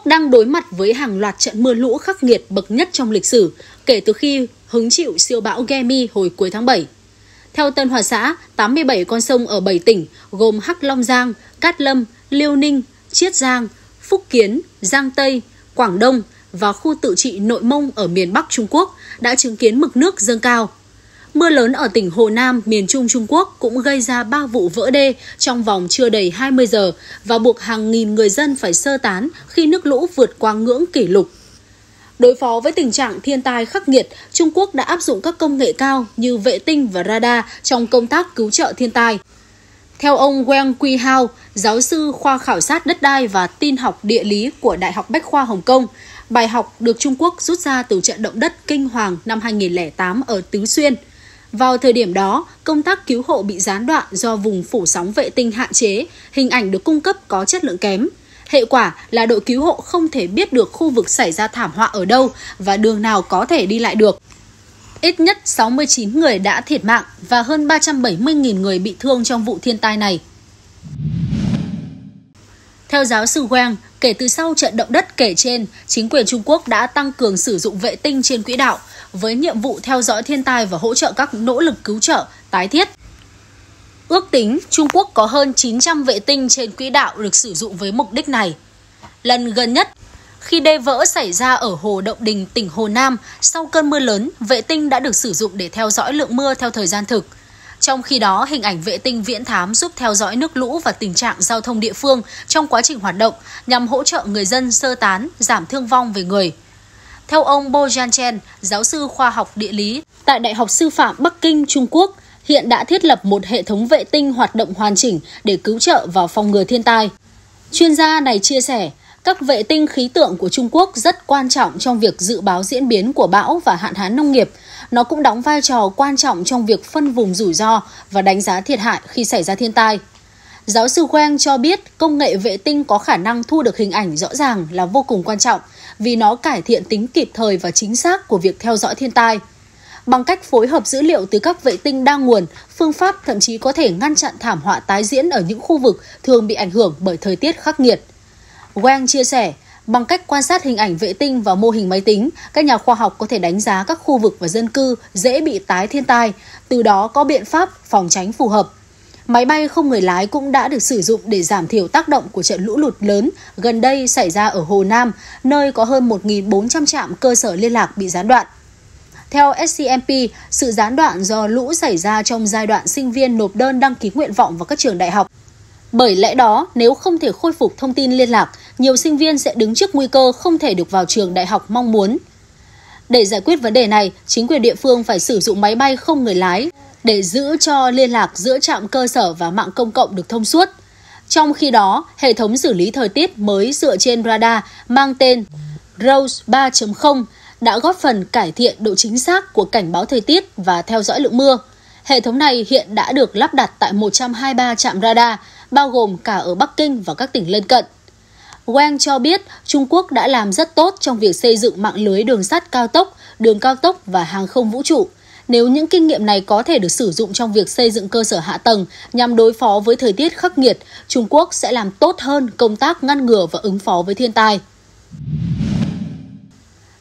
Quốc đang đối mặt với hàng loạt trận mưa lũ khắc nghiệt bậc nhất trong lịch sử kể từ khi hứng chịu siêu bão Gemi hồi cuối tháng 7. Theo Tân Hòa xã, 87 con sông ở 7 tỉnh gồm Hắc Long Giang, Cát Lâm, Liêu Ninh, Chiết Giang, Phúc Kiến, Giang Tây, Quảng Đông và khu tự trị Nội Mông ở miền Bắc Trung Quốc đã chứng kiến mực nước dâng cao. Mưa lớn ở tỉnh Hồ Nam, miền Trung Trung Quốc cũng gây ra 3 vụ vỡ đê trong vòng chưa đầy 20 giờ và buộc hàng nghìn người dân phải sơ tán khi nước lũ vượt qua ngưỡng kỷ lục. Đối phó với tình trạng thiên tai khắc nghiệt, Trung Quốc đã áp dụng các công nghệ cao như vệ tinh và radar trong công tác cứu trợ thiên tai. Theo ông Wang Quihao, giáo sư khoa khảo sát đất đai và tin học địa lý của Đại học Bách khoa Hồng Kông, bài học được Trung Quốc rút ra từ trận động đất kinh hoàng năm 2008 ở Tứ Xuyên – vào thời điểm đó, công tác cứu hộ bị gián đoạn do vùng phủ sóng vệ tinh hạn chế, hình ảnh được cung cấp có chất lượng kém. Hệ quả là đội cứu hộ không thể biết được khu vực xảy ra thảm họa ở đâu và đường nào có thể đi lại được. Ít nhất 69 người đã thiệt mạng và hơn 370.000 người bị thương trong vụ thiên tai này. Theo giáo sư Wang, kể từ sau trận động đất kể trên, chính quyền Trung Quốc đã tăng cường sử dụng vệ tinh trên quỹ đạo, với nhiệm vụ theo dõi thiên tai và hỗ trợ các nỗ lực cứu trợ, tái thiết. Ước tính Trung Quốc có hơn 900 vệ tinh trên quỹ đạo được sử dụng với mục đích này. Lần gần nhất, khi đê vỡ xảy ra ở Hồ Động Đình, tỉnh Hồ Nam, sau cơn mưa lớn, vệ tinh đã được sử dụng để theo dõi lượng mưa theo thời gian thực. Trong khi đó, hình ảnh vệ tinh viễn thám giúp theo dõi nước lũ và tình trạng giao thông địa phương trong quá trình hoạt động nhằm hỗ trợ người dân sơ tán, giảm thương vong về người. Theo ông Bo Janchen, giáo sư khoa học địa lý tại Đại học Sư phạm Bắc Kinh, Trung Quốc, hiện đã thiết lập một hệ thống vệ tinh hoạt động hoàn chỉnh để cứu trợ và phòng ngừa thiên tai. Chuyên gia này chia sẻ, các vệ tinh khí tượng của Trung Quốc rất quan trọng trong việc dự báo diễn biến của bão và hạn hán nông nghiệp. Nó cũng đóng vai trò quan trọng trong việc phân vùng rủi ro và đánh giá thiệt hại khi xảy ra thiên tai. Giáo sư Quang cho biết công nghệ vệ tinh có khả năng thu được hình ảnh rõ ràng là vô cùng quan trọng vì nó cải thiện tính kịp thời và chính xác của việc theo dõi thiên tai. Bằng cách phối hợp dữ liệu từ các vệ tinh đa nguồn, phương pháp thậm chí có thể ngăn chặn thảm họa tái diễn ở những khu vực thường bị ảnh hưởng bởi thời tiết khắc nghiệt. Wang chia sẻ, Bằng cách quan sát hình ảnh vệ tinh và mô hình máy tính, các nhà khoa học có thể đánh giá các khu vực và dân cư dễ bị tái thiên tai, từ đó có biện pháp phòng tránh phù hợp. Máy bay không người lái cũng đã được sử dụng để giảm thiểu tác động của trận lũ lụt lớn gần đây xảy ra ở Hồ Nam, nơi có hơn 1.400 trạm cơ sở liên lạc bị gián đoạn. Theo SCMP, sự gián đoạn do lũ xảy ra trong giai đoạn sinh viên nộp đơn đăng ký nguyện vọng vào các trường đại học. Bởi lẽ đó, nếu không thể khôi phục thông tin liên lạc, nhiều sinh viên sẽ đứng trước nguy cơ không thể được vào trường đại học mong muốn. Để giải quyết vấn đề này, chính quyền địa phương phải sử dụng máy bay không người lái, để giữ cho liên lạc giữa trạm cơ sở và mạng công cộng được thông suốt. Trong khi đó, hệ thống xử lý thời tiết mới dựa trên radar mang tên Rose 3.0 đã góp phần cải thiện độ chính xác của cảnh báo thời tiết và theo dõi lượng mưa. Hệ thống này hiện đã được lắp đặt tại 123 trạm radar, bao gồm cả ở Bắc Kinh và các tỉnh lân cận. Wang cho biết Trung Quốc đã làm rất tốt trong việc xây dựng mạng lưới đường sắt cao tốc, đường cao tốc và hàng không vũ trụ – nếu những kinh nghiệm này có thể được sử dụng trong việc xây dựng cơ sở hạ tầng nhằm đối phó với thời tiết khắc nghiệt, Trung Quốc sẽ làm tốt hơn công tác ngăn ngừa và ứng phó với thiên tai.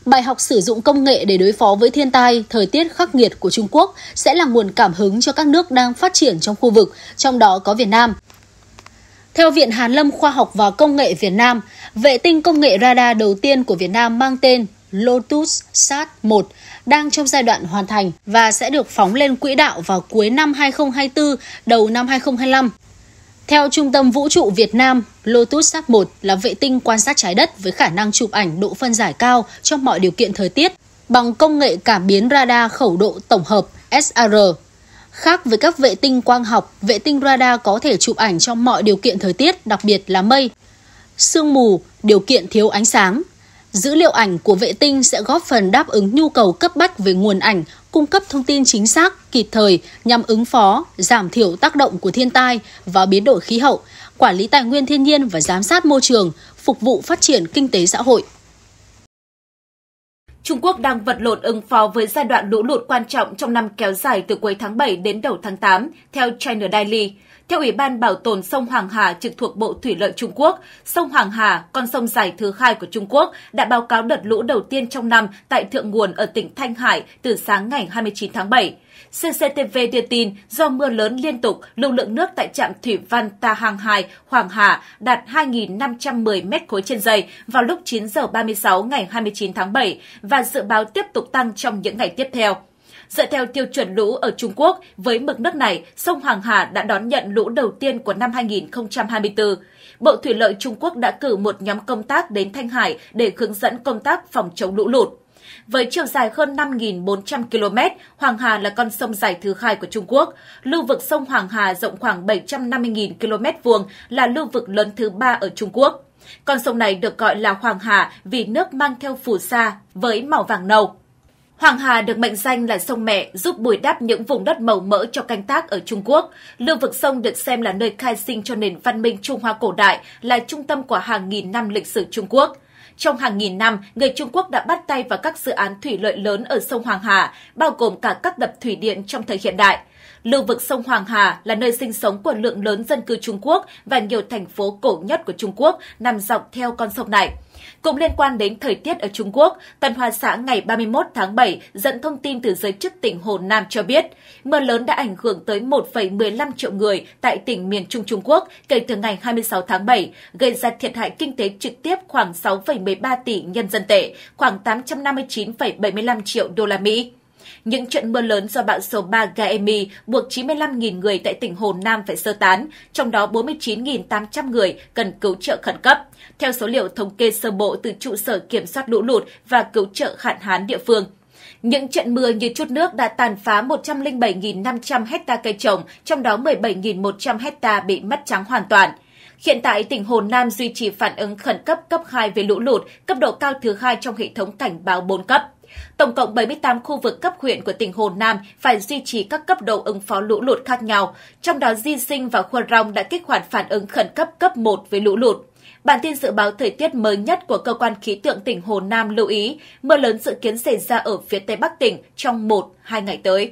Bài học sử dụng công nghệ để đối phó với thiên tai, thời tiết khắc nghiệt của Trung Quốc sẽ là nguồn cảm hứng cho các nước đang phát triển trong khu vực, trong đó có Việt Nam. Theo Viện Hàn Lâm Khoa học và Công nghệ Việt Nam, vệ tinh công nghệ radar đầu tiên của Việt Nam mang tên Lotus Sat-1 đang trong giai đoạn hoàn thành và sẽ được phóng lên quỹ đạo vào cuối năm 2024, đầu năm 2025. Theo Trung tâm Vũ trụ Việt Nam, Lotus Sat 1 là vệ tinh quan sát trái đất với khả năng chụp ảnh độ phân giải cao trong mọi điều kiện thời tiết bằng công nghệ cảm biến radar khẩu độ tổng hợp SAR. Khác với các vệ tinh quang học, vệ tinh radar có thể chụp ảnh trong mọi điều kiện thời tiết, đặc biệt là mây, sương mù, điều kiện thiếu ánh sáng, Dữ liệu ảnh của vệ tinh sẽ góp phần đáp ứng nhu cầu cấp bách về nguồn ảnh, cung cấp thông tin chính xác, kịp thời nhằm ứng phó, giảm thiểu tác động của thiên tai và biến đổi khí hậu, quản lý tài nguyên thiên nhiên và giám sát môi trường, phục vụ phát triển kinh tế xã hội. Trung Quốc đang vật lộn ứng phó với giai đoạn lũ lụt quan trọng trong năm kéo dài từ cuối tháng 7 đến đầu tháng 8, theo China Daily. Theo Ủy ban Bảo tồn sông Hoàng Hà trực thuộc Bộ Thủy lợi Trung Quốc, sông Hoàng Hà, con sông dài thứ hai của Trung Quốc, đã báo cáo đợt lũ đầu tiên trong năm tại thượng nguồn ở tỉnh Thanh Hải từ sáng ngày 29 tháng 7. CCTV đưa tin do mưa lớn liên tục, lưu lượng nước tại trạm thủy văn Ta Hàng Hải, Hoàng Hà đạt 2.510 m khối trên giây vào lúc 9 giờ 36 ngày 29 tháng 7 và dự báo tiếp tục tăng trong những ngày tiếp theo. Dựa theo tiêu chuẩn lũ ở Trung Quốc, với mực nước này, sông Hoàng Hà đã đón nhận lũ đầu tiên của năm 2024. Bộ Thủy lợi Trung Quốc đã cử một nhóm công tác đến Thanh Hải để hướng dẫn công tác phòng chống lũ lụt. Với chiều dài hơn 5.400 km, Hoàng Hà là con sông dài thứ hai của Trung Quốc. Lưu vực sông Hoàng Hà rộng khoảng 750.000 km vuông là lưu vực lớn thứ ba ở Trung Quốc. Con sông này được gọi là Hoàng Hà vì nước mang theo phù sa với màu vàng nâu. Hoàng Hà được mệnh danh là sông mẹ giúp bồi đắp những vùng đất màu mỡ cho canh tác ở Trung Quốc. Lưu vực sông được xem là nơi khai sinh cho nền văn minh Trung Hoa cổ đại, là trung tâm của hàng nghìn năm lịch sử Trung Quốc. Trong hàng nghìn năm, người Trung Quốc đã bắt tay vào các dự án thủy lợi lớn ở sông Hoàng Hà, bao gồm cả các đập thủy điện trong thời hiện đại. Lưu vực sông Hoàng Hà là nơi sinh sống của lượng lớn dân cư Trung Quốc và nhiều thành phố cổ nhất của Trung Quốc nằm dọc theo con sông này. Cũng liên quan đến thời tiết ở Trung Quốc, Tân Hoa xã ngày 31 tháng 7 dẫn thông tin từ giới chức tỉnh Hồ Nam cho biết, mưa lớn đã ảnh hưởng tới 1,15 triệu người tại tỉnh miền Trung Trung Quốc kể từ ngày 26 tháng 7, gây ra thiệt hại kinh tế trực tiếp khoảng 6,13 tỷ nhân dân tệ, khoảng 859,75 triệu đô la Mỹ. Những trận mưa lớn do bão số 3 Gaemi buộc 95.000 người tại tỉnh Hồ Nam phải sơ tán, trong đó 49.800 người cần cứu trợ khẩn cấp. Theo số liệu thống kê sơ bộ từ trụ sở kiểm soát lũ lụt và cứu trợ hạn hán địa phương, những trận mưa như chút nước đã tàn phá 107.500 hecta cây trồng, trong đó 17.100 hecta bị mất trắng hoàn toàn. Hiện tại, tỉnh Hồ Nam duy trì phản ứng khẩn cấp cấp 2 về lũ lụt, cấp độ cao thứ hai trong hệ thống cảnh báo 4 cấp. Tổng cộng 78 khu vực cấp huyện của tỉnh Hồ Nam phải duy trì các cấp độ ứng phó lũ lụt khác nhau, trong đó Di Sinh và Khuôn Rong đã kích hoạt phản ứng khẩn cấp cấp 1 với lũ lụt. Bản tin dự báo thời tiết mới nhất của cơ quan khí tượng tỉnh Hồ Nam lưu ý, mưa lớn dự kiến xảy ra ở phía tây bắc tỉnh trong 1-2 ngày tới.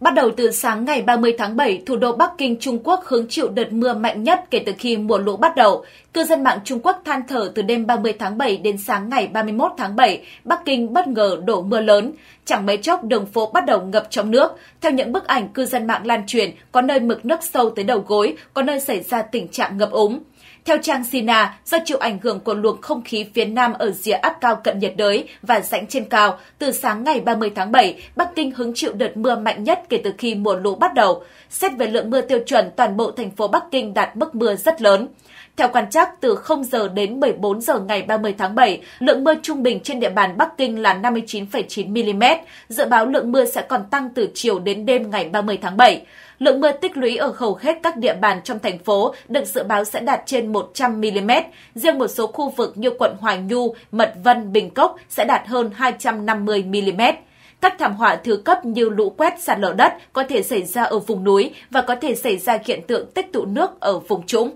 Bắt đầu từ sáng ngày 30 tháng 7, thủ đô Bắc Kinh, Trung Quốc hứng chịu đợt mưa mạnh nhất kể từ khi mùa lũ bắt đầu. Cư dân mạng Trung Quốc than thở từ đêm 30 tháng 7 đến sáng ngày 31 tháng 7, Bắc Kinh bất ngờ đổ mưa lớn. Chẳng mấy chốc, đường phố bắt đầu ngập trong nước. Theo những bức ảnh cư dân mạng lan truyền, có nơi mực nước sâu tới đầu gối, có nơi xảy ra tình trạng ngập úng. Theo trang Sina, do chịu ảnh hưởng của luồng không khí phía Nam ở rìa áp cao cận nhiệt đới và rãnh trên cao, từ sáng ngày 30 tháng 7, Bắc Kinh hứng chịu đợt mưa mạnh nhất kể từ khi mùa lũ bắt đầu. Xét về lượng mưa tiêu chuẩn, toàn bộ thành phố Bắc Kinh đạt mức mưa rất lớn. Theo quan trắc, từ 0 giờ đến 14 giờ ngày 30 tháng 7, lượng mưa trung bình trên địa bàn Bắc Kinh là 59,9 mm. Dự báo lượng mưa sẽ còn tăng từ chiều đến đêm ngày 30 tháng 7. Lượng mưa tích lũy ở hầu hết các địa bàn trong thành phố được dự báo sẽ đạt trên 100mm. Riêng một số khu vực như quận Hoài Nhu, Mật Vân, Bình Cốc sẽ đạt hơn 250mm. Các thảm họa thứ cấp như lũ quét sạt lở đất có thể xảy ra ở vùng núi và có thể xảy ra hiện tượng tích tụ nước ở vùng trũng.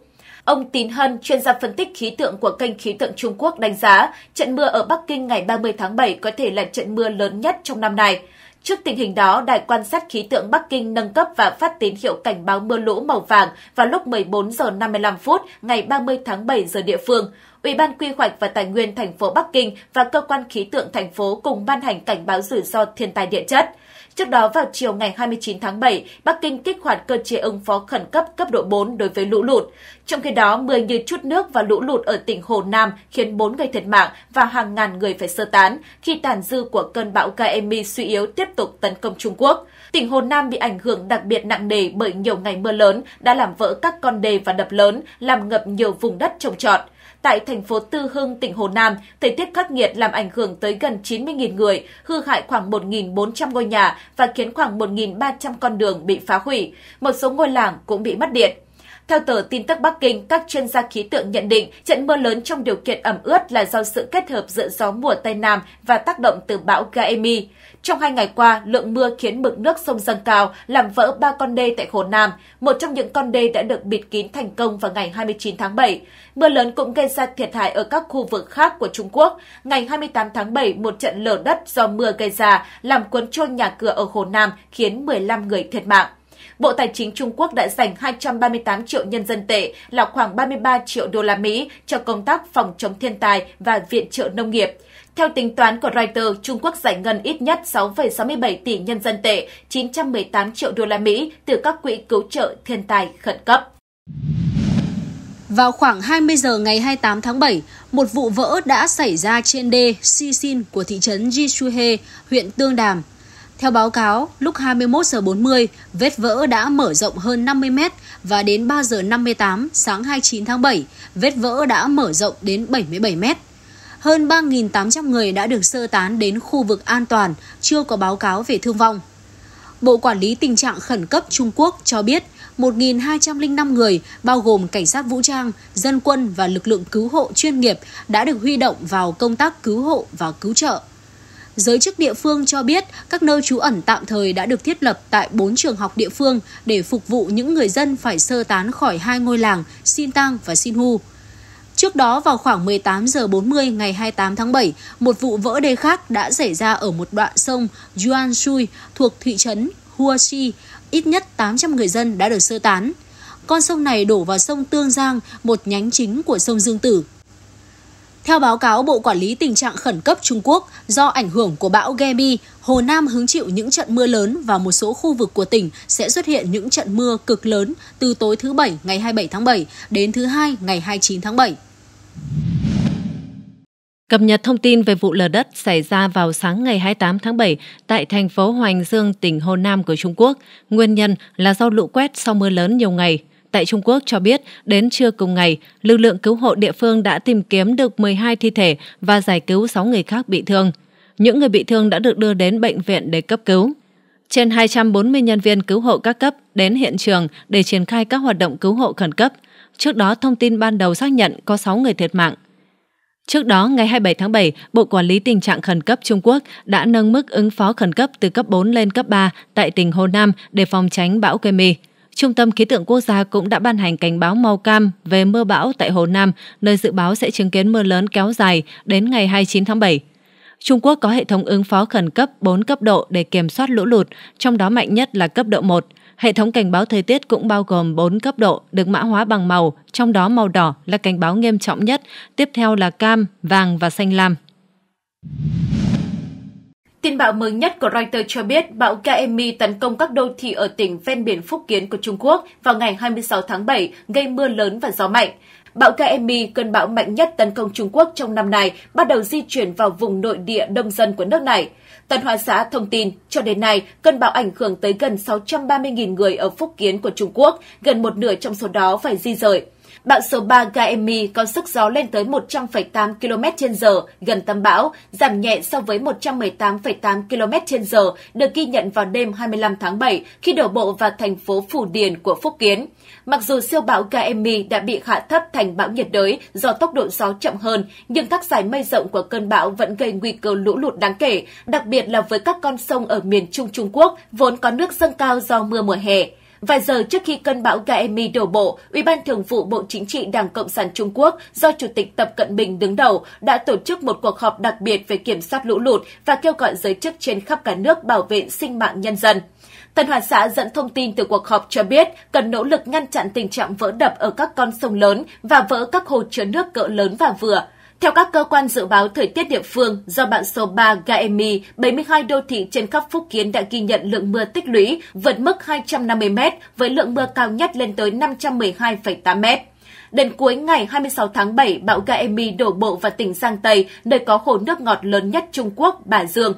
Ông Tín Hân, chuyên gia phân tích khí tượng của kênh khí tượng Trung Quốc đánh giá, trận mưa ở Bắc Kinh ngày 30 tháng 7 có thể là trận mưa lớn nhất trong năm nay. Trước tình hình đó, Đài quan sát khí tượng Bắc Kinh nâng cấp và phát tín hiệu cảnh báo mưa lũ màu vàng vào lúc 14 giờ 55 phút ngày 30 tháng 7 giờ địa phương. Ủy ban Quy hoạch và Tài nguyên thành phố Bắc Kinh và cơ quan khí tượng thành phố cùng ban hành cảnh báo rủi ro thiên tai địa chất. Trước đó vào chiều ngày 29 tháng 7, Bắc Kinh kích hoạt cơ chế ứng phó khẩn cấp cấp độ 4 đối với lũ lụt. Trong khi đó, mưa như chút nước và lũ lụt ở tỉnh Hồ Nam khiến 4 người thiệt mạng và hàng ngàn người phải sơ tán khi tàn dư của cơn bão Kaemi suy yếu tiếp tục tấn công Trung Quốc. Tỉnh Hồ Nam bị ảnh hưởng đặc biệt nặng nề bởi nhiều ngày mưa lớn đã làm vỡ các con đê và đập lớn, làm ngập nhiều vùng đất trồng trọt tại thành phố Tư Hưng, tỉnh Hồ Nam, thời tiết khắc nghiệt làm ảnh hưởng tới gần 90.000 người, hư hại khoảng 1.400 ngôi nhà và khiến khoảng 1.300 con đường bị phá hủy. Một số ngôi làng cũng bị mất điện. Theo tờ tin tức Bắc Kinh, các chuyên gia khí tượng nhận định trận mưa lớn trong điều kiện ẩm ướt là do sự kết hợp giữa gió mùa Tây Nam và tác động từ bão Gaemi. Trong hai ngày qua, lượng mưa khiến mực nước sông dâng cao, làm vỡ ba con đê tại Hồ Nam. Một trong những con đê đã được bịt kín thành công vào ngày 29 tháng 7. Mưa lớn cũng gây ra thiệt hại ở các khu vực khác của Trung Quốc. Ngày 28 tháng 7, một trận lở đất do mưa gây ra làm cuốn trôi nhà cửa ở Hồ Nam khiến 15 người thiệt mạng. Bộ Tài chính Trung Quốc đã dành 238 triệu nhân dân tệ là khoảng 33 triệu đô la Mỹ cho công tác phòng chống thiên tai và viện trợ nông nghiệp. Theo tính toán của Reuters, Trung Quốc giải ngân ít nhất 6,67 tỷ nhân dân tệ, 918 triệu đô la Mỹ từ các quỹ cứu trợ thiên tai khẩn cấp. Vào khoảng 20 giờ ngày 28 tháng 7, một vụ vỡ đã xảy ra trên đê Sisin của thị trấn Jishuhe, huyện Tương Đàm, theo báo cáo, lúc 21 giờ 40, vết vỡ đã mở rộng hơn 50 m và đến 3 giờ 58 sáng 29 tháng 7, vết vỡ đã mở rộng đến 77 m Hơn 3.800 người đã được sơ tán đến khu vực an toàn, chưa có báo cáo về thương vong. Bộ Quản lý Tình trạng Khẩn cấp Trung Quốc cho biết 1.205 người, bao gồm cảnh sát vũ trang, dân quân và lực lượng cứu hộ chuyên nghiệp đã được huy động vào công tác cứu hộ và cứu trợ. Giới chức địa phương cho biết các nơi trú ẩn tạm thời đã được thiết lập tại 4 trường học địa phương để phục vụ những người dân phải sơ tán khỏi hai ngôi làng Sintang và Sinhu. Trước đó vào khoảng 18 giờ 40 ngày 28 tháng 7, một vụ vỡ đê khác đã xảy ra ở một đoạn sông Yuan Shui thuộc thị trấn Huashi, Ít nhất 800 người dân đã được sơ tán. Con sông này đổ vào sông Tương Giang, một nhánh chính của sông Dương Tử, theo báo cáo Bộ Quản lý Tình trạng Khẩn cấp Trung Quốc, do ảnh hưởng của bão Gemi, Hồ Nam hứng chịu những trận mưa lớn và một số khu vực của tỉnh sẽ xuất hiện những trận mưa cực lớn từ tối thứ Bảy ngày 27 tháng 7 đến thứ Hai ngày 29 tháng 7. Cập nhật thông tin về vụ lở đất xảy ra vào sáng ngày 28 tháng 7 tại thành phố Hoành Dương, tỉnh Hồ Nam của Trung Quốc. Nguyên nhân là do lũ quét sau mưa lớn nhiều ngày tại Trung Quốc cho biết đến trưa cùng ngày, lực lượng cứu hộ địa phương đã tìm kiếm được 12 thi thể và giải cứu 6 người khác bị thương. Những người bị thương đã được đưa đến bệnh viện để cấp cứu. Trên 240 nhân viên cứu hộ các cấp đến hiện trường để triển khai các hoạt động cứu hộ khẩn cấp. Trước đó, thông tin ban đầu xác nhận có 6 người thiệt mạng. Trước đó, ngày 27 tháng 7, Bộ Quản lý Tình trạng Khẩn cấp Trung Quốc đã nâng mức ứng phó khẩn cấp từ cấp 4 lên cấp 3 tại tỉnh Hồ Nam để phòng tránh bão Kemi. Trung tâm Khí tượng Quốc gia cũng đã ban hành cảnh báo màu cam về mưa bão tại Hồ Nam, nơi dự báo sẽ chứng kiến mưa lớn kéo dài đến ngày 29 tháng 7. Trung Quốc có hệ thống ứng phó khẩn cấp 4 cấp độ để kiểm soát lũ lụt, trong đó mạnh nhất là cấp độ 1. Hệ thống cảnh báo thời tiết cũng bao gồm 4 cấp độ được mã hóa bằng màu, trong đó màu đỏ là cảnh báo nghiêm trọng nhất, tiếp theo là cam, vàng và xanh lam. Tin bão mới nhất của Reuters cho biết bão Kaemi tấn công các đô thị ở tỉnh ven biển Phúc Kiến của Trung Quốc vào ngày 26 tháng 7, gây mưa lớn và gió mạnh. Bão Kaemi, cơn bão mạnh nhất tấn công Trung Quốc trong năm này, bắt đầu di chuyển vào vùng nội địa đông dân của nước này. Tân Hoa Xã thông tin, cho đến nay, cơn bão ảnh hưởng tới gần 630.000 người ở Phúc Kiến của Trung Quốc, gần một nửa trong số đó phải di rời. Bão số 3 Gaemi có sức gió lên tới 100,8 km h gần tâm bão, giảm nhẹ so với 118,8 km h được ghi nhận vào đêm 25 tháng 7 khi đổ bộ vào thành phố Phủ Điền của Phúc Kiến. Mặc dù siêu bão Gaemi đã bị hạ thấp thành bão nhiệt đới do tốc độ gió chậm hơn, nhưng các giải mây rộng của cơn bão vẫn gây nguy cơ lũ lụt đáng kể, đặc biệt là với các con sông ở miền Trung Trung Quốc vốn có nước dâng cao do mưa mùa hè. Vài giờ trước khi cơn bão Gaemi đổ bộ, Ủy ban Thường vụ Bộ Chính trị Đảng Cộng sản Trung Quốc do Chủ tịch Tập Cận Bình đứng đầu đã tổ chức một cuộc họp đặc biệt về kiểm soát lũ lụt và kêu gọi giới chức trên khắp cả nước bảo vệ sinh mạng nhân dân. Tân Hoa Xã dẫn thông tin từ cuộc họp cho biết cần nỗ lực ngăn chặn tình trạng vỡ đập ở các con sông lớn và vỡ các hồ chứa nước cỡ lớn và vừa – theo các cơ quan dự báo thời tiết địa phương, do bão số 3 Gaemi, 72 đô thị trên khắp Phúc Kiến đã ghi nhận lượng mưa tích lũy vượt mức 250 m với lượng mưa cao nhất lên tới 512,8 m. Đến cuối ngày 26 tháng 7, bão Gaemi đổ bộ vào tỉnh Giang Tây, nơi có hồ nước ngọt lớn nhất Trung Quốc, Bà Dương.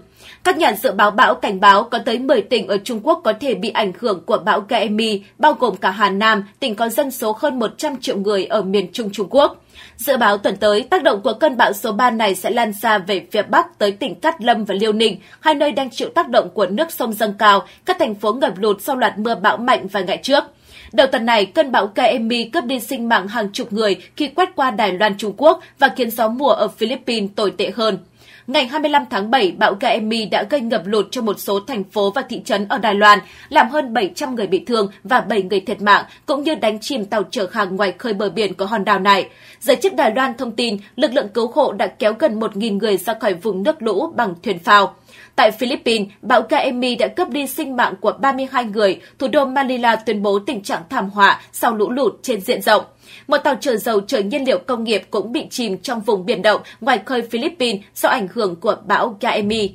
Các nhà dự báo bão cảnh báo có tới 10 tỉnh ở Trung Quốc có thể bị ảnh hưởng của bão Gaemi, bao gồm cả Hà Nam, tỉnh có dân số hơn 100 triệu người ở miền Trung Trung Quốc. Dự báo tuần tới, tác động của cơn bão số 3 này sẽ lan xa về phía Bắc tới tỉnh Cát Lâm và Liêu Ninh, hai nơi đang chịu tác động của nước sông dâng cao, các thành phố ngập lụt sau loạt mưa bão mạnh vài ngày trước. Đầu tuần này, cơn bão Kemi cướp đi sinh mạng hàng chục người khi quét qua Đài Loan Trung Quốc và khiến gió mùa ở Philippines tồi tệ hơn. Ngày 25 tháng 7, bão Gaemi đã gây ngập lụt cho một số thành phố và thị trấn ở Đài Loan, làm hơn 700 người bị thương và 7 người thiệt mạng, cũng như đánh chìm tàu chở hàng ngoài khơi bờ biển của hòn đảo này. Giới chức Đài Loan thông tin, lực lượng cứu hộ đã kéo gần 1.000 người ra khỏi vùng nước lũ bằng thuyền phao. Tại Philippines, bão Kaemi đã cướp đi sinh mạng của 32 người, thủ đô Manila tuyên bố tình trạng thảm họa sau lũ lụt trên diện rộng. Một tàu chở dầu chở nhiên liệu công nghiệp cũng bị chìm trong vùng biển động ngoài khơi Philippines do ảnh hưởng của bão Gaemi.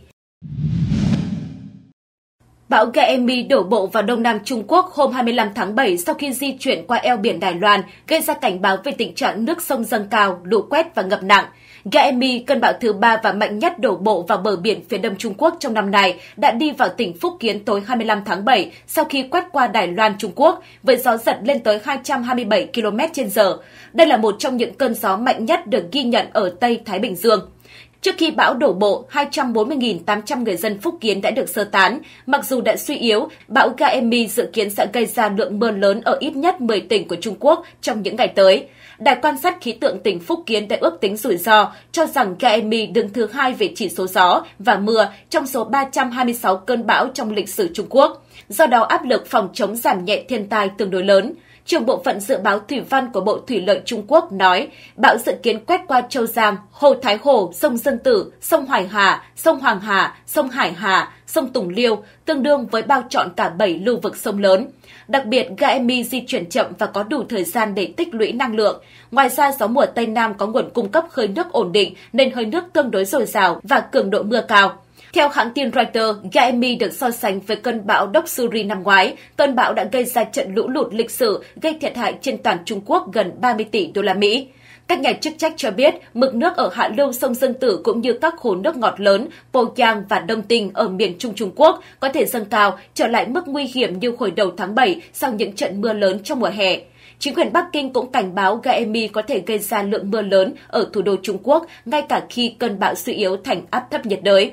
Bão Gaemi đổ bộ vào Đông Nam Trung Quốc hôm 25 tháng 7 sau khi di chuyển qua eo biển Đài Loan, gây ra cảnh báo về tình trạng nước sông dâng cao, lũ quét và ngập nặng. Gaemi, cơn bão thứ ba và mạnh nhất đổ bộ vào bờ biển phía đông Trung Quốc trong năm nay, đã đi vào tỉnh Phúc Kiến tối 25 tháng 7 sau khi quét qua Đài Loan, Trung Quốc, với gió giật lên tới 227 km/h. Đây là một trong những cơn gió mạnh nhất được ghi nhận ở Tây Thái Bình Dương. Trước khi bão đổ bộ, 240.800 người dân Phúc Kiến đã được sơ tán. Mặc dù đã suy yếu, bão Gaemi dự kiến sẽ gây ra lượng mưa lớn ở ít nhất 10 tỉnh của Trung Quốc trong những ngày tới. Đài quan sát khí tượng tỉnh Phúc Kiến đã ước tính rủi ro, cho rằng Gaemi đứng thứ hai về chỉ số gió và mưa trong số 326 cơn bão trong lịch sử Trung Quốc. Do đó, áp lực phòng chống giảm nhẹ thiên tai tương đối lớn trưởng bộ phận dự báo thủy văn của Bộ Thủy lợi Trung Quốc nói, bão dự kiến quét qua Châu Giang, Hồ Thái Hồ, sông Dương Tử, sông Hoài Hà, sông Hoàng Hà, sông Hải Hà, sông Tùng Liêu, tương đương với bao trọn cả 7 lưu vực sông lớn. Đặc biệt, Gaemi di chuyển chậm và có đủ thời gian để tích lũy năng lượng. Ngoài ra, gió mùa Tây Nam có nguồn cung cấp hơi nước ổn định nên hơi nước tương đối dồi dào và cường độ mưa cao. Theo hãng tin Reuters, Gaemi được so sánh với cơn bão Doksuri năm ngoái. Cơn bão đã gây ra trận lũ lụt lịch sử, gây thiệt hại trên toàn Trung Quốc gần 30 tỷ đô la Mỹ. Các nhà chức trách cho biết mực nước ở hạ lưu sông Dương Tử cũng như các hồ nước ngọt lớn, Poyang và Đông Tinh ở miền Trung Trung Quốc có thể dâng cao, trở lại mức nguy hiểm như hồi đầu tháng 7 sau những trận mưa lớn trong mùa hè. Chính quyền Bắc Kinh cũng cảnh báo Gaemi có thể gây ra lượng mưa lớn ở thủ đô Trung Quốc ngay cả khi cơn bão suy yếu thành áp thấp nhiệt đới.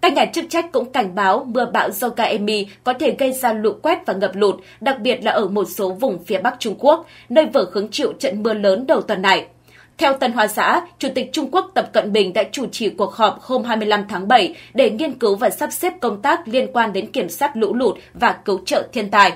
Các nhà chức trách cũng cảnh báo mưa bão do Gaemi có thể gây ra lũ quét và ngập lụt, đặc biệt là ở một số vùng phía Bắc Trung Quốc, nơi vừa hứng chịu trận mưa lớn đầu tuần này. Theo Tân Hoa Xã, Chủ tịch Trung Quốc Tập Cận Bình đã chủ trì cuộc họp hôm 25 tháng 7 để nghiên cứu và sắp xếp công tác liên quan đến kiểm soát lũ lụt và cứu trợ thiên tai.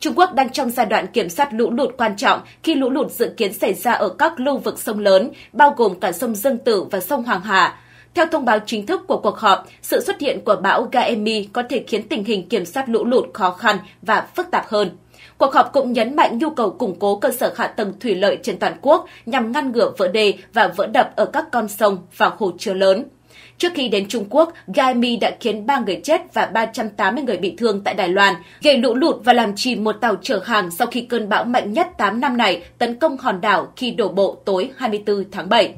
Trung Quốc đang trong giai đoạn kiểm soát lũ lụt quan trọng khi lũ lụt dự kiến xảy ra ở các lưu vực sông lớn, bao gồm cả sông Dương Tử và sông Hoàng Hà, theo thông báo chính thức của cuộc họp, sự xuất hiện của bão Gaemi có thể khiến tình hình kiểm soát lũ lụt khó khăn và phức tạp hơn. Cuộc họp cũng nhấn mạnh nhu cầu củng cố cơ sở hạ tầng thủy lợi trên toàn quốc nhằm ngăn ngừa vỡ đê và vỡ đập ở các con sông và hồ chứa lớn. Trước khi đến Trung Quốc, Gaemi đã khiến 3 người chết và 380 người bị thương tại Đài Loan, gây lũ lụt và làm chìm một tàu chở hàng sau khi cơn bão mạnh nhất 8 năm này tấn công hòn đảo khi đổ bộ tối 24 tháng 7.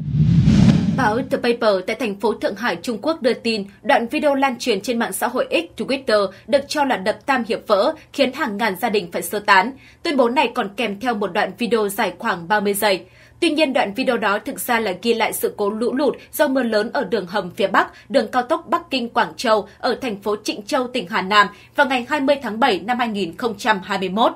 Báo The Paper tại thành phố Thượng Hải, Trung Quốc đưa tin đoạn video lan truyền trên mạng xã hội X Twitter được cho là đập tam hiệp vỡ, khiến hàng ngàn gia đình phải sơ tán. Tuyên bố này còn kèm theo một đoạn video dài khoảng 30 giây. Tuy nhiên, đoạn video đó thực ra là ghi lại sự cố lũ lụt do mưa lớn ở đường hầm phía Bắc, đường cao tốc Bắc Kinh-Quảng Châu ở thành phố Trịnh Châu, tỉnh Hà Nam vào ngày 20 tháng 7 năm 2021.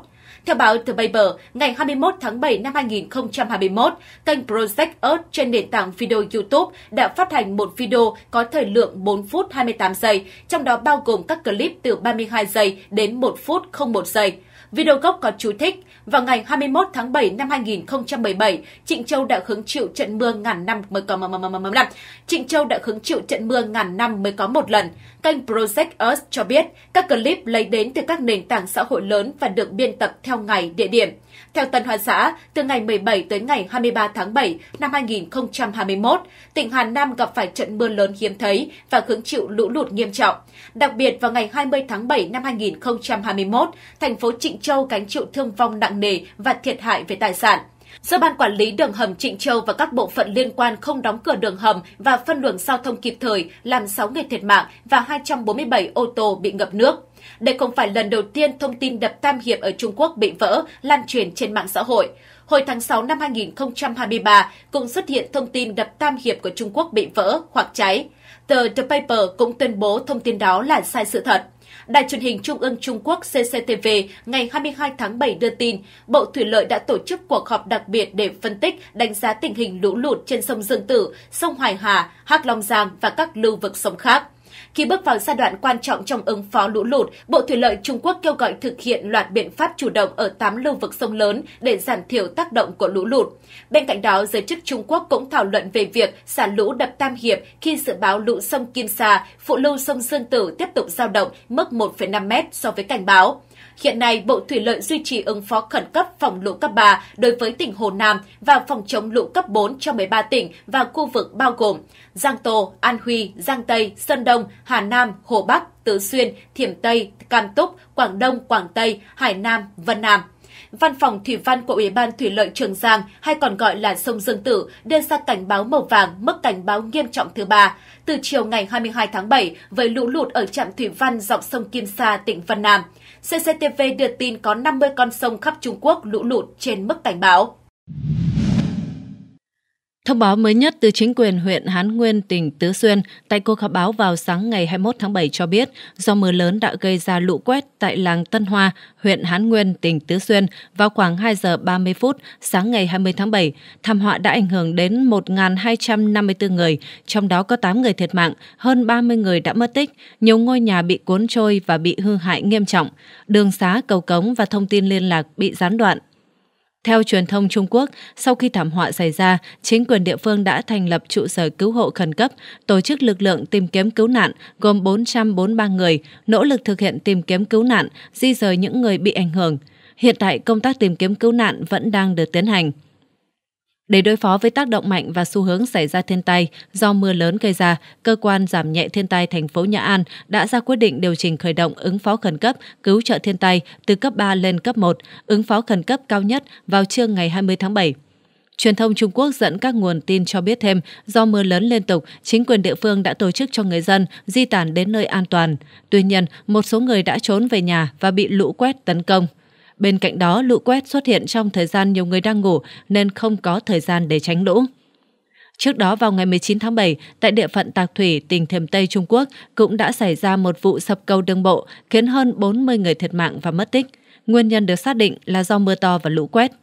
Theo báo The Paper, ngày 21 tháng 7 năm 2021, kênh Project Earth trên nền tảng video YouTube đã phát hành một video có thời lượng 4 phút 28 giây, trong đó bao gồm các clip từ 32 giây đến 1 phút 01 giây. Video gốc có chú thích, vào ngày 21 tháng 7 năm 2017, Trịnh Châu đã hứng chịu trận mưa ngàn năm mới có một lần. Trịnh Châu đã hứng chịu trận mưa ngàn năm mới có một lần. Kênh Project Us cho biết, các clip lấy đến từ các nền tảng xã hội lớn và được biên tập theo ngày, địa điểm. Theo Tân Hoa Xã, từ ngày 17 tới ngày 23 tháng 7 năm 2021, tỉnh Hà Nam gặp phải trận mưa lớn hiếm thấy và hứng chịu lũ lụt nghiêm trọng. Đặc biệt vào ngày 20 tháng 7 năm 2021, thành phố Trịnh Châu cánh chịu thương vong nặng nề và thiệt hại về tài sản. Do ban quản lý đường hầm Trịnh Châu và các bộ phận liên quan không đóng cửa đường hầm và phân luồng giao thông kịp thời làm 6 người thiệt mạng và 247 ô tô bị ngập nước. Đây không phải lần đầu tiên thông tin đập Tam Hiệp ở Trung Quốc bị vỡ, lan truyền trên mạng xã hội. Hồi tháng 6 năm 2023 cũng xuất hiện thông tin đập Tam Hiệp của Trung Quốc bị vỡ hoặc cháy. Tờ The Paper cũng tuyên bố thông tin đó là sai sự thật. Đài truyền hình Trung ương Trung Quốc CCTV ngày 22 tháng 7 đưa tin, Bộ Thủy lợi đã tổ chức cuộc họp đặc biệt để phân tích, đánh giá tình hình lũ lụt trên sông Dương Tử, sông Hoài Hà, Hắc Long Giang và các lưu vực sông khác. Khi bước vào giai đoạn quan trọng trong ứng phó lũ lụt, Bộ Thủy lợi Trung Quốc kêu gọi thực hiện loạt biện pháp chủ động ở 8 lưu vực sông lớn để giảm thiểu tác động của lũ lụt. Bên cạnh đó, giới chức Trung Quốc cũng thảo luận về việc xả lũ đập Tam Hiệp khi dự báo lũ sông Kim Sa, phụ lưu sông Dương Tử tiếp tục dao động mức 1,5 m so với cảnh báo. Hiện nay, Bộ Thủy lợi duy trì ứng phó khẩn cấp phòng lũ cấp 3 đối với tỉnh Hồ Nam và phòng chống lũ cấp 4 cho 13 tỉnh và khu vực bao gồm Giang Tô, An Huy, Giang Tây, Sơn Đông, Hà Nam, Hồ Bắc, Tứ Xuyên, Thiểm Tây, Cam Túc, Quảng Đông, Quảng Tây, Hải Nam, Vân Nam. Văn phòng Thủy văn của Ủy ban Thủy lợi Trường Giang hay còn gọi là sông Dương Tử đưa ra cảnh báo màu vàng mức cảnh báo nghiêm trọng thứ ba từ chiều ngày 22 tháng 7 với lũ lụt ở trạm Thủy văn dọc sông Kim Sa, tỉnh Vân Nam. CCTV đưa tin có 50 con sông khắp Trung Quốc lũ lụt trên mức cảnh báo. Thông báo mới nhất từ chính quyền huyện Hán Nguyên, tỉnh Tứ Xuyên tại cuộc họp báo vào sáng ngày 21 tháng 7 cho biết do mưa lớn đã gây ra lũ quét tại làng Tân Hoa, huyện Hán Nguyên, tỉnh Tứ Xuyên vào khoảng 2 giờ 30 phút sáng ngày 20 tháng 7. Thảm họa đã ảnh hưởng đến 1.254 người, trong đó có 8 người thiệt mạng, hơn 30 người đã mất tích, nhiều ngôi nhà bị cuốn trôi và bị hư hại nghiêm trọng. Đường xá, cầu cống và thông tin liên lạc bị gián đoạn theo truyền thông Trung Quốc, sau khi thảm họa xảy ra, chính quyền địa phương đã thành lập trụ sở cứu hộ khẩn cấp, tổ chức lực lượng tìm kiếm cứu nạn gồm 443 người, nỗ lực thực hiện tìm kiếm cứu nạn, di rời những người bị ảnh hưởng. Hiện tại công tác tìm kiếm cứu nạn vẫn đang được tiến hành. Để đối phó với tác động mạnh và xu hướng xảy ra thiên tai do mưa lớn gây ra, cơ quan giảm nhẹ thiên tai thành phố Nhã An đã ra quyết định điều chỉnh khởi động ứng phó khẩn cấp cứu trợ thiên tai từ cấp 3 lên cấp 1, ứng phó khẩn cấp cao nhất vào trưa ngày 20 tháng 7. Truyền thông Trung Quốc dẫn các nguồn tin cho biết thêm, do mưa lớn liên tục, chính quyền địa phương đã tổ chức cho người dân di tản đến nơi an toàn. Tuy nhiên, một số người đã trốn về nhà và bị lũ quét tấn công. Bên cạnh đó, lũ quét xuất hiện trong thời gian nhiều người đang ngủ nên không có thời gian để tránh lũ. Trước đó vào ngày 19 tháng 7, tại địa phận Tạc Thủy, tỉnh Thiểm Tây Trung Quốc cũng đã xảy ra một vụ sập cầu đường bộ khiến hơn 40 người thiệt mạng và mất tích. Nguyên nhân được xác định là do mưa to và lũ quét.